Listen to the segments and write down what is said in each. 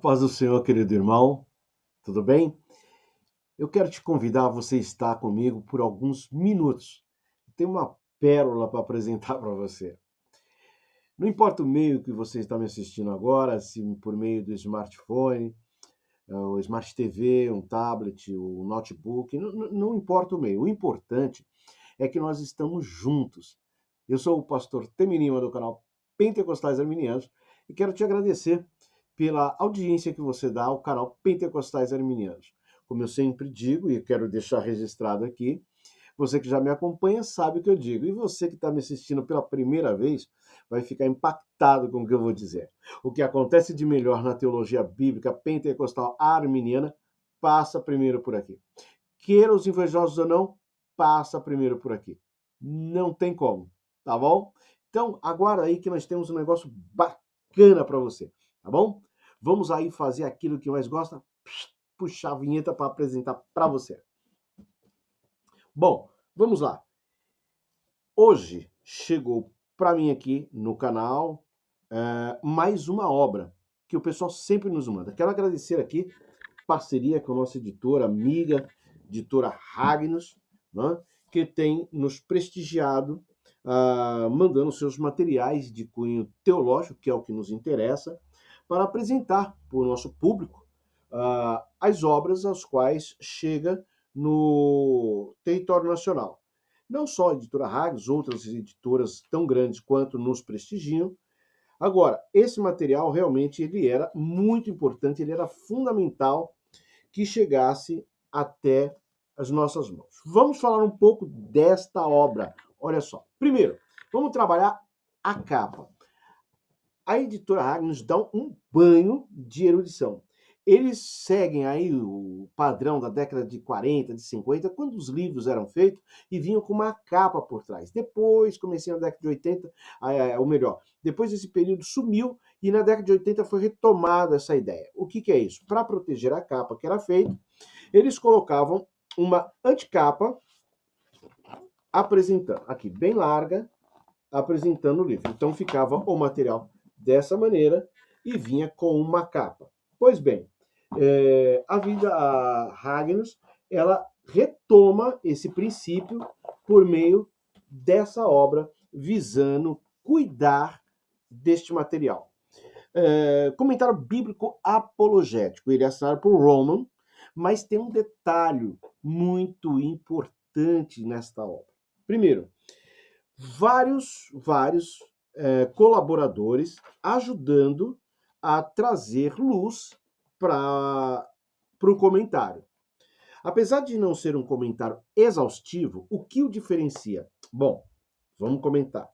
paz do Senhor, querido irmão, tudo bem? Eu quero te convidar, você estar comigo por alguns minutos. Tem uma pérola para apresentar para você. Não importa o meio que você está me assistindo agora, se por meio do smartphone, ah, o smart TV, um tablet, um notebook, não, não importa o meio. O importante é que nós estamos juntos. Eu sou o pastor Teminima do canal Pentecostais Arminianos e quero te agradecer pela audiência que você dá ao canal Pentecostais Arminianos. Como eu sempre digo, e quero deixar registrado aqui, você que já me acompanha sabe o que eu digo. E você que está me assistindo pela primeira vez vai ficar impactado com o que eu vou dizer. O que acontece de melhor na teologia bíblica pentecostal arminiana passa primeiro por aqui. Queira os invejosos ou não, passa primeiro por aqui. Não tem como, tá bom? Então, aguarda aí que nós temos um negócio bacana para você, tá bom? Vamos aí fazer aquilo que mais gosta? Puxar a vinheta para apresentar para você. Bom, vamos lá. Hoje chegou para mim aqui no canal uh, mais uma obra que o pessoal sempre nos manda. Quero agradecer aqui parceria com a nossa editora, amiga, editora Ragnos, né, que tem nos prestigiado uh, mandando seus materiais de cunho teológico, que é o que nos interessa, para apresentar para o nosso público uh, as obras às quais chega no território nacional. Não só a editora Rags, outras editoras tão grandes quanto nos prestigiam. Agora, esse material realmente ele era muito importante, ele era fundamental que chegasse até as nossas mãos. Vamos falar um pouco desta obra. Olha só. Primeiro, vamos trabalhar a capa a editora Agnes nos dá um banho de erudição. Eles seguem aí o padrão da década de 40, de 50, quando os livros eram feitos e vinham com uma capa por trás. Depois, comecei na década de 80, ou melhor, depois desse período sumiu e na década de 80 foi retomada essa ideia. O que, que é isso? Para proteger a capa que era feita, eles colocavam uma anticapa apresentando, aqui bem larga, apresentando o livro. Então ficava o material dessa maneira e vinha com uma capa. Pois bem, é, a vida a Ragnos ela retoma esse princípio por meio dessa obra, visando cuidar deste material. É, comentário bíblico apologético, ele é assinado por Roman, mas tem um detalhe muito importante nesta obra. Primeiro, vários, vários eh, colaboradores ajudando a trazer luz para o comentário. Apesar de não ser um comentário exaustivo, o que o diferencia? Bom, vamos comentar.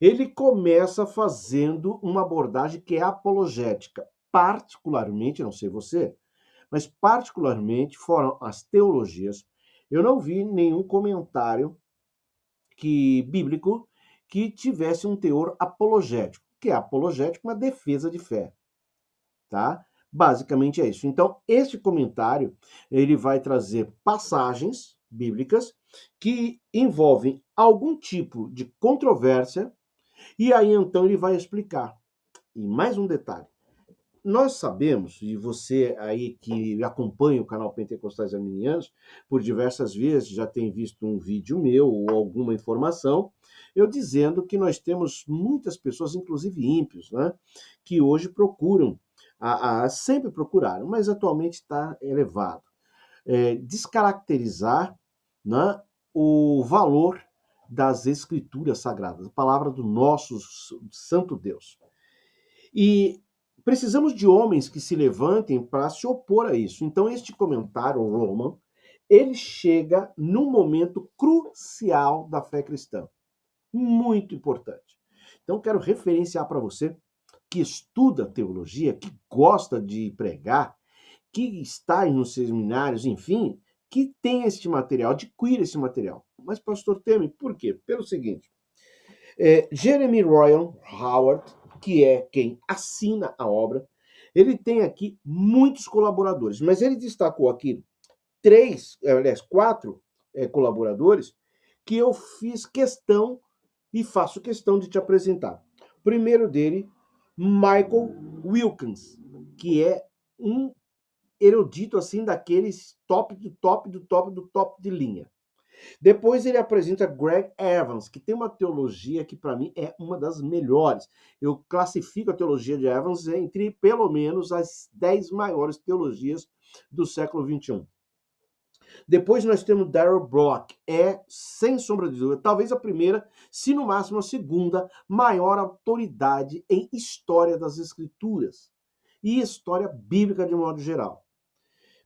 Ele começa fazendo uma abordagem que é apologética. Particularmente, não sei você, mas particularmente foram as teologias. Eu não vi nenhum comentário que bíblico que tivesse um teor apologético, que é apologético, uma defesa de fé, tá? Basicamente é isso. Então, esse comentário, ele vai trazer passagens bíblicas que envolvem algum tipo de controvérsia e aí então ele vai explicar. E mais um detalhe, nós sabemos, e você aí que acompanha o canal Pentecostais Arminianos, por diversas vezes já tem visto um vídeo meu ou alguma informação, eu dizendo que nós temos muitas pessoas, inclusive ímpios, né, que hoje procuram, a, a sempre procuraram, mas atualmente está elevado, é, descaracterizar né, o valor das escrituras sagradas, a palavra do nosso santo Deus. E Precisamos de homens que se levantem para se opor a isso. Então, este comentário, Roman, ele chega num momento crucial da fé cristã. Muito importante. Então, quero referenciar para você que estuda teologia, que gosta de pregar, que está nos seminários, enfim, que tem este material, adquira esse material. Mas, pastor Temer, por quê? Pelo seguinte, é, Jeremy Royal Howard, que é quem assina a obra, ele tem aqui muitos colaboradores, mas ele destacou aqui três, eh, aliás, quatro é, colaboradores que eu fiz questão e faço questão de te apresentar. primeiro dele, Michael Wilkins, que é um erudito assim daqueles top do top do top do top de linha. Depois ele apresenta Greg Evans, que tem uma teologia que para mim é uma das melhores. Eu classifico a teologia de Evans entre pelo menos as dez maiores teologias do século XXI. Depois nós temos Daryl Brock, é sem sombra de dúvida, talvez a primeira, se no máximo a segunda, maior autoridade em história das escrituras e história bíblica de modo geral.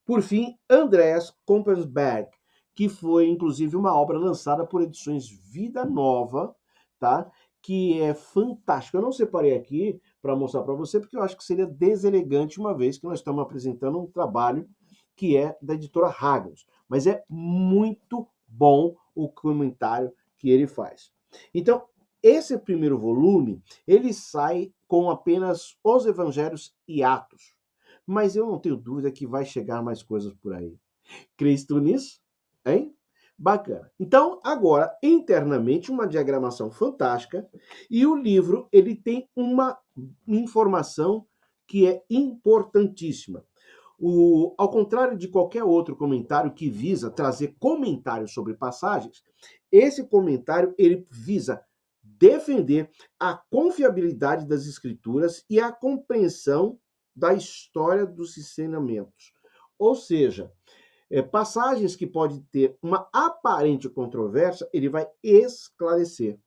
Por fim, Andrés Kompensberg, que foi inclusive uma obra lançada por Edições Vida Nova, tá? Que é fantástico. Eu não separei aqui para mostrar para você, porque eu acho que seria deselegante uma vez que nós estamos apresentando um trabalho que é da editora Hagels. Mas é muito bom o comentário que ele faz. Então, esse primeiro volume, ele sai com apenas os evangelhos e atos. Mas eu não tenho dúvida que vai chegar mais coisas por aí. Cristo nisso? Hein? Bacana. Então, agora, internamente, uma diagramação fantástica. E o livro ele tem uma informação que é importantíssima. O, ao contrário de qualquer outro comentário que visa trazer comentários sobre passagens, esse comentário ele visa defender a confiabilidade das escrituras e a compreensão da história dos ensinamentos. Ou seja, é, passagens que podem ter uma aparente controvérsia, ele vai esclarecer.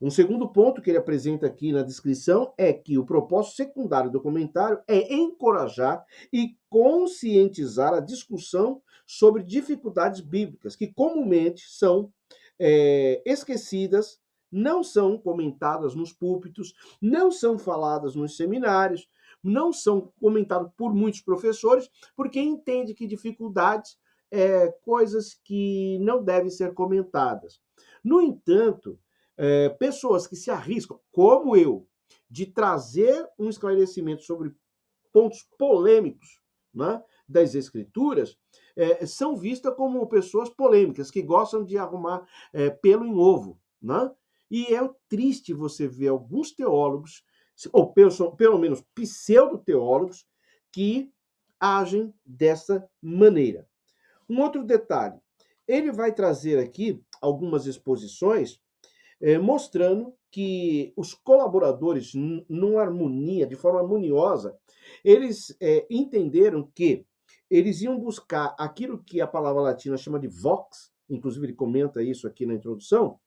Um segundo ponto que ele apresenta aqui na descrição é que o propósito secundário do comentário é encorajar e conscientizar a discussão sobre dificuldades bíblicas, que comumente são é, esquecidas não são comentadas nos púlpitos, não são faladas nos seminários, não são comentadas por muitos professores, porque entende que dificuldades é coisas que não devem ser comentadas. No entanto, é, pessoas que se arriscam, como eu, de trazer um esclarecimento sobre pontos polêmicos né, das escrituras, é, são vistas como pessoas polêmicas, que gostam de arrumar é, pelo em ovo. Né? E é triste você ver alguns teólogos, ou pelo, pelo menos pseudo-teólogos, que agem dessa maneira. Um outro detalhe: ele vai trazer aqui algumas exposições eh, mostrando que os colaboradores, numa harmonia, de forma harmoniosa, eles eh, entenderam que eles iam buscar aquilo que a palavra latina chama de vox, inclusive ele comenta isso aqui na introdução,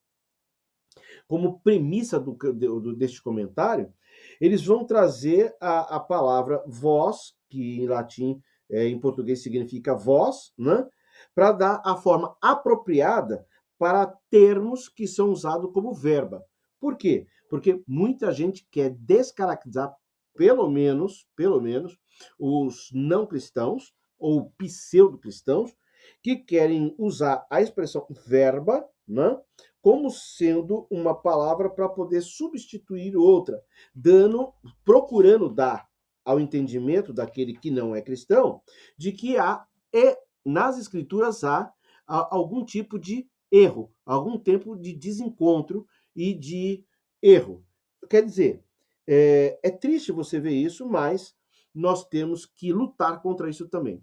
como premissa do, do, deste comentário, eles vão trazer a, a palavra voz, que em latim, é, em português significa voz, né? para dar a forma apropriada para termos que são usados como verba. Por quê? Porque muita gente quer descaracterizar, pelo menos, pelo menos, os não cristãos ou pseudo cristãos que querem usar a expressão verba, né? como sendo uma palavra para poder substituir outra, dando, procurando dar ao entendimento daquele que não é cristão, de que há e nas escrituras há, há algum tipo de erro, algum tempo de desencontro e de erro. Quer dizer, é, é triste você ver isso, mas nós temos que lutar contra isso também.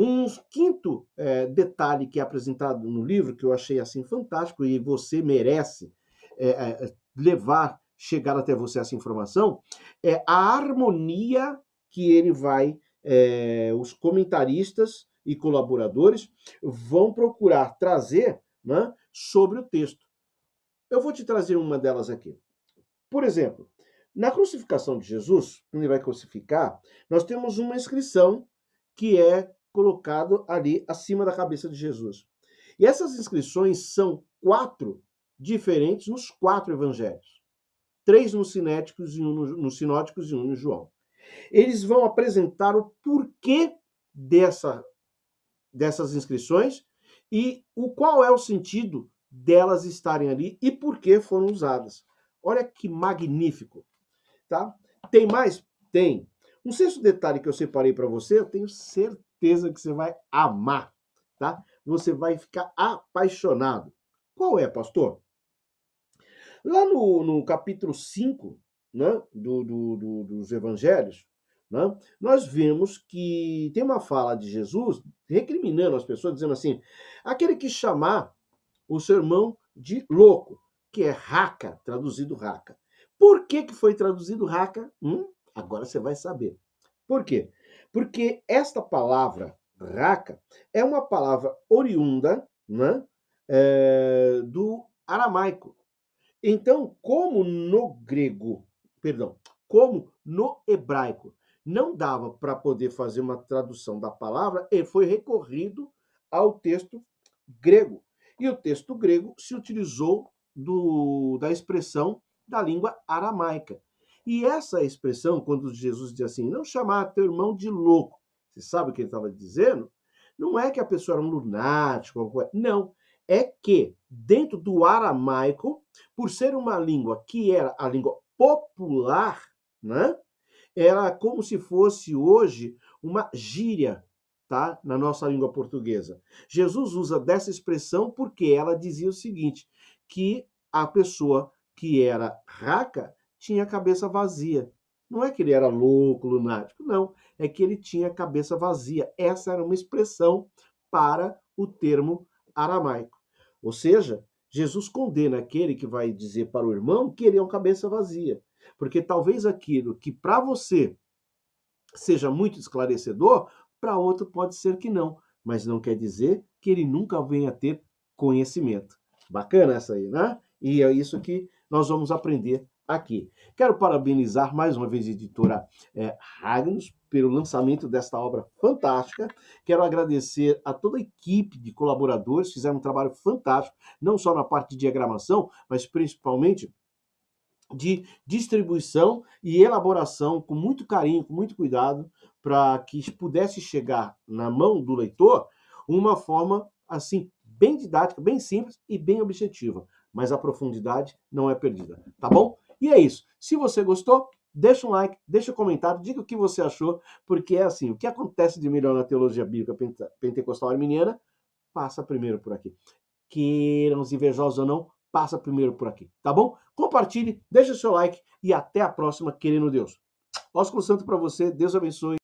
Um quinto é, detalhe que é apresentado no livro, que eu achei assim fantástico, e você merece é, é, é, levar, chegar até você essa informação, é a harmonia que ele vai, é, os comentaristas e colaboradores vão procurar trazer né, sobre o texto. Eu vou te trazer uma delas aqui. Por exemplo, na crucificação de Jesus, quando ele vai crucificar, nós temos uma inscrição que é colocado ali acima da cabeça de Jesus. E essas inscrições são quatro diferentes nos quatro evangelhos. Três nos sinéticos e um no, nos sinóticos e um no João. Eles vão apresentar o porquê dessa, dessas inscrições e o qual é o sentido delas estarem ali e por que foram usadas. Olha que magnífico, tá? Tem mais? Tem. Um sexto detalhe que eu separei para você, eu tenho certeza certeza que você vai amar, tá? Você vai ficar apaixonado. Qual é, pastor? Lá no, no capítulo 5 né, do, do, do, dos evangelhos, né, nós vemos que tem uma fala de Jesus recriminando as pessoas, dizendo assim: aquele que chamar o seu irmão de louco, que é raca, traduzido raca. Por que, que foi traduzido raca? Hum, agora você vai saber. Por quê? Porque esta palavra, raca, é uma palavra oriunda né, é, do aramaico. Então, como no grego, perdão, como no hebraico não dava para poder fazer uma tradução da palavra, ele foi recorrido ao texto grego. E o texto grego se utilizou do, da expressão da língua aramaica. E essa expressão, quando Jesus diz assim, não chamar teu irmão de louco, você sabe o que ele estava dizendo? Não é que a pessoa era um lunático, não. É que, dentro do aramaico, por ser uma língua que era a língua popular, né? era como se fosse hoje uma gíria tá? na nossa língua portuguesa. Jesus usa dessa expressão porque ela dizia o seguinte, que a pessoa que era raca tinha a cabeça vazia. Não é que ele era louco, lunático, não. É que ele tinha a cabeça vazia. Essa era uma expressão para o termo aramaico. Ou seja, Jesus condena aquele que vai dizer para o irmão que ele é uma cabeça vazia. Porque talvez aquilo que para você seja muito esclarecedor, para outro pode ser que não. Mas não quer dizer que ele nunca venha a ter conhecimento. Bacana essa aí, né? E é isso que nós vamos aprender aqui. Quero parabenizar mais uma vez a editora é, Ragnos pelo lançamento desta obra fantástica. Quero agradecer a toda a equipe de colaboradores, fizeram um trabalho fantástico, não só na parte de diagramação, mas principalmente de distribuição e elaboração com muito carinho, com muito cuidado, para que pudesse chegar na mão do leitor uma forma assim bem didática, bem simples e bem objetiva. Mas a profundidade não é perdida, tá bom? E é isso. Se você gostou, deixa um like, deixa um comentário, diga o que você achou, porque é assim, o que acontece de melhor na teologia bíblica pentecostal arminiana, passa primeiro por aqui. Queiram os invejosos ou não, passa primeiro por aqui, tá bom? Compartilhe, deixa o seu like e até a próxima, querendo Deus. Ósculo Santo para você, Deus abençoe.